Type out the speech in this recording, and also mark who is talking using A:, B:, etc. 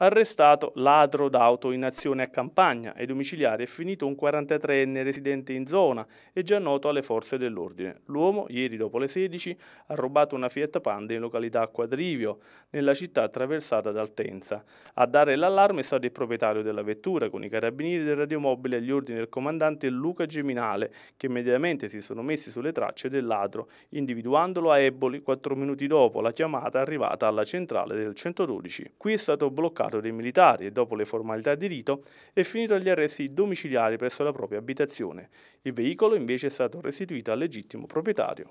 A: Arrestato ladro d'auto in azione a Campagna e domiciliare è finito un 43enne residente in zona e già noto alle forze dell'ordine. L'uomo, ieri dopo le 16, ha rubato una Fiat Panda in località Quadrivio, nella città attraversata da Altenza. A dare l'allarme è stato il proprietario della vettura, con i carabinieri del radiomobile agli ordini del comandante Luca Geminale, che immediatamente si sono messi sulle tracce del ladro, individuandolo a Eboli quattro minuti dopo la chiamata arrivata alla centrale del 112. Qui è stato bloccato Stato dei militari e dopo le formalità di rito è finito agli arresti domiciliari presso la propria abitazione. Il veicolo invece è stato restituito al legittimo proprietario.